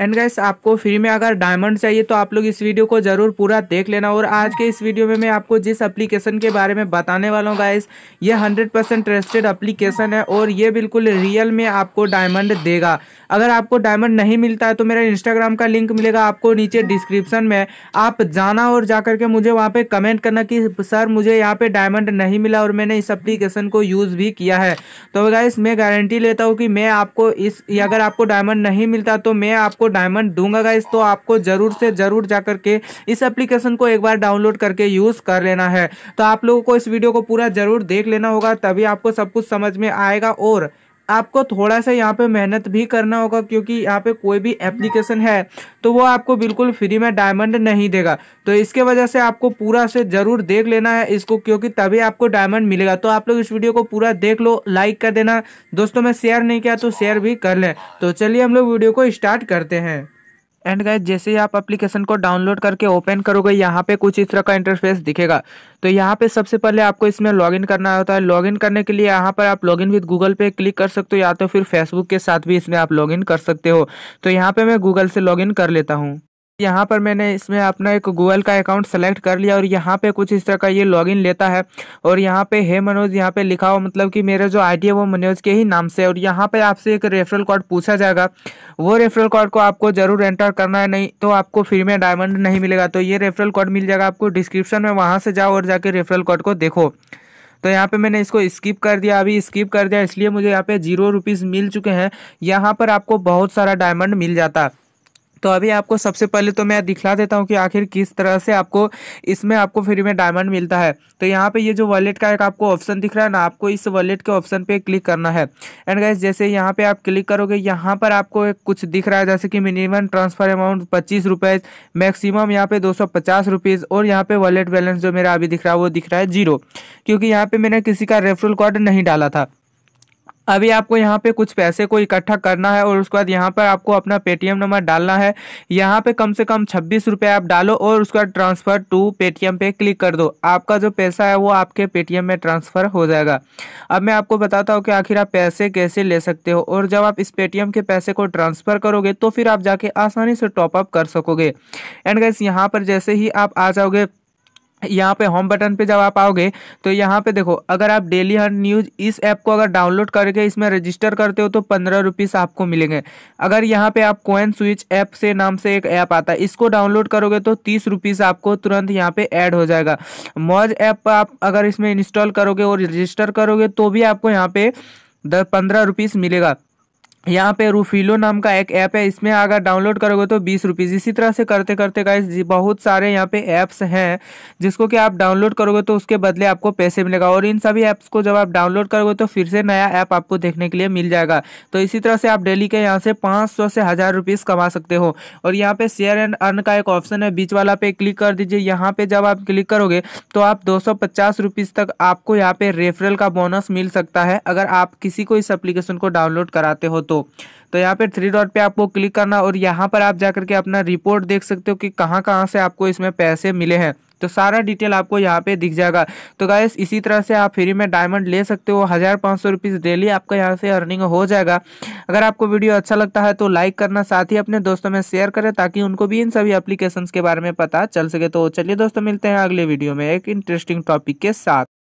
And gas आपको free में अगर डायमंड चाहिए तो आप लोग इस वीडियो को जरूर पूरा देख लेना और आज के इस वीडियो में मैं आपको जिस एप्लीकेशन के बारे में बताने वाला हूँ गाइस ये हंड्रेड परसेंट ट्रस्टेड अप्लीकेशन है और ये बिल्कुल रियल में आपको डायमंड देगा अगर आपको डायमंड नहीं मिलता है तो मेरा इंस्टाग्राम का लिंक मिलेगा आपको नीचे डिस्क्रिप्शन में आप जाना और जा करके मुझे वहाँ पर कमेंट करना कि सर मुझे यहाँ पर डायमंड नहीं मिला और मैंने इस अप्लीकेशन को यूज़ भी किया है तो गाइस मैं गारंटी लेता हूँ कि मैं आपको इस अगर आपको डायमंड नहीं मिलता तो मैं आपको डायमंड दूंगा गाइस तो आपको ज़रूर से ज़रूर जा करके इस एप्लीकेशन को एक बार डाउनलोड करके यूज़ कर लेना है तो आप लोगों को इस वीडियो को पूरा ज़रूर देख लेना होगा तभी आपको सब कुछ समझ में आएगा और आपको थोड़ा सा यहाँ पे मेहनत भी करना होगा क्योंकि यहाँ पे कोई भी एप्लीकेशन है तो वो आपको बिल्कुल फ्री में डायमंड नहीं देगा तो इसके वजह से आपको पूरा से ज़रूर देख लेना है इसको क्योंकि तभी आपको डायमंड मिलेगा तो आप लोग इस वीडियो को पूरा देख लो लाइक कर देना दोस्तों में शेयर नहीं किया तो शेयर भी कर लें तो चलिए हम लोग वीडियो को स्टार्ट करते हैं एंड गाइज जैसे ही आप एप्लीकेशन को डाउनलोड करके ओपन करोगे यहाँ पे कुछ इस तरह का इंटरफेस दिखेगा तो यहाँ पे सबसे पहले आपको इसमें लॉगिन करना होता है लॉगिन करने के लिए यहाँ पर आप लॉगिन विद गूगल पे क्लिक कर सकते हो या तो फिर फेसबुक के साथ भी इसमें आप लॉगिन कर सकते हो तो यहाँ पे मैं गूगल से लॉगिन कर लेता हूँ यहाँ पर मैंने इसमें अपना एक गूगल का अकाउंट सेलेक्ट कर लिया और यहाँ पे कुछ इस तरह का ये लॉगिन लेता है और यहाँ पे हे मनोज यहाँ पे लिखा हुआ मतलब कि मेरा जो आईडी है वो मनोज के ही नाम से और यहाँ पे आपसे एक रेफरल कोड पूछा जाएगा वो रेफरल कोड को आपको जरूर एंटर करना है नहीं तो आपको फ्री में डायमंड नहीं मिलेगा तो ये रेफरल कोड मिल जाएगा आपको डिस्क्रिप्शन में वहाँ से जाओ और जाके रेफरल कोड को देखो तो यहाँ पे मैंने इसको स्किप कर दिया अभी स्किप कर दिया इसलिए मुझे यहाँ पे जीरो रुपीज़ मिल चुके हैं यहाँ पर आपको बहुत सारा डायमंड मिल जाता तो अभी आपको सबसे पहले तो मैं दिखला देता हूँ कि आखिर किस तरह से आपको इसमें आपको फ्री में डायमंड मिलता है तो यहाँ पे ये जो वॉलेट का एक आपको ऑप्शन दिख रहा है ना आपको इस वॉलेट के ऑप्शन पे क्लिक करना है एंड गैस जैसे यहाँ पे आप क्लिक करोगे यहाँ पर आपको एक कुछ दिख रहा है जैसे कि मिनिमम ट्रांसफर अमाउंट पच्चीस मैक्सिमम यहाँ पे दो सौ पचास और यहाँ पे वॉलेट बैलेंस जो मेरा अभी दिख रहा है वो दिख रहा है जीरो क्योंकि यहाँ पे मैंने किसी का रेफरल कार्ड नहीं डाला था अभी आपको यहाँ पे कुछ पैसे को इकट्ठा करना है और उसके बाद यहाँ पर आपको अपना पेटीएम नंबर डालना है यहाँ पे कम से कम छब्बीस रुपये आप डालो और उसके बाद ट्रांसफ़र टू पेटीएम पे क्लिक कर दो आपका जो पैसा है वो आपके पेटीएम में ट्रांसफ़र हो जाएगा अब मैं आपको बताता हूँ कि आखिर आप पैसे कैसे ले सकते हो और जब आप इस पेटीएम के पैसे को ट्रांसफ़र करोगे तो फिर आप जाके आसानी से टॉपअप कर सकोगे एंड गैस यहाँ पर जैसे ही आप आ जाओगे यहाँ पे होम बटन पे जब आप आओगे तो यहाँ पे देखो अगर आप डेली हंट न्यूज़ इस ऐप को अगर डाउनलोड करके इसमें रजिस्टर करते हो तो पंद्रह रुपीस आपको मिलेंगे अगर यहाँ पे आप कोइन स्विच ऐप से नाम से एक ऐप आता है इसको डाउनलोड करोगे तो तीस रुपीस आपको तुरंत यहाँ पे ऐड हो जाएगा मौज ऐप आप अगर इसमें इंस्टॉल करोगे और रजिस्टर करोगे तो भी आपको यहाँ पे दस पंद्रह रुपीस मिलेगा यहाँ पे रूफीलो नाम का एक ऐप है इसमें अगर डाउनलोड करोगे तो बीस रुपीज़ इसी तरह से करते करते गाइस बहुत सारे यहाँ पे ऐप्स हैं जिसको कि आप डाउनलोड करोगे तो उसके बदले आपको पैसे मिलेगा और इन सभी ऐप्स को जब आप डाउनलोड करोगे तो फिर से नया ऐप आपको देखने के लिए मिल जाएगा तो इसी तरह से आप डेली के यहाँ से पाँच से हज़ार रुपीज़ कमा सकते हो और यहाँ पर शेयर एंड अर्न का एक ऑप्शन है बीच वाला पे क्लिक कर दीजिए यहाँ पर जब आप क्लिक करोगे तो आप दो तक आपको यहाँ पर रेफरल का बोनस मिल सकता है अगर आप किसी को इस अप्लीकेशन को डाउनलोड कराते हो तो। तो तो यहाँ पर थ्री डॉट पे आपको क्लिक करना और यहाँ पर आप जाकर के अपना रिपोर्ट देख सकते हो कि कहाँ कहाँ से आपको इसमें पैसे मिले हैं तो सारा डिटेल आपको यहाँ पे दिख जाएगा तो गाइस इसी तरह से आप फ्री में डायमंड ले सकते हो हज़ार पाँच सौ रुपीज़ डेली आपका यहाँ से अर्निंग हो जाएगा अगर आपको वीडियो अच्छा लगता है तो लाइक करना साथ ही अपने दोस्तों में शेयर करें ताकि उनको भी इन सभी एप्लीकेशंस के बारे में पता चल सके तो चलिए दोस्तों मिलते हैं अगले वीडियो में एक इंटरेस्टिंग टॉपिक के साथ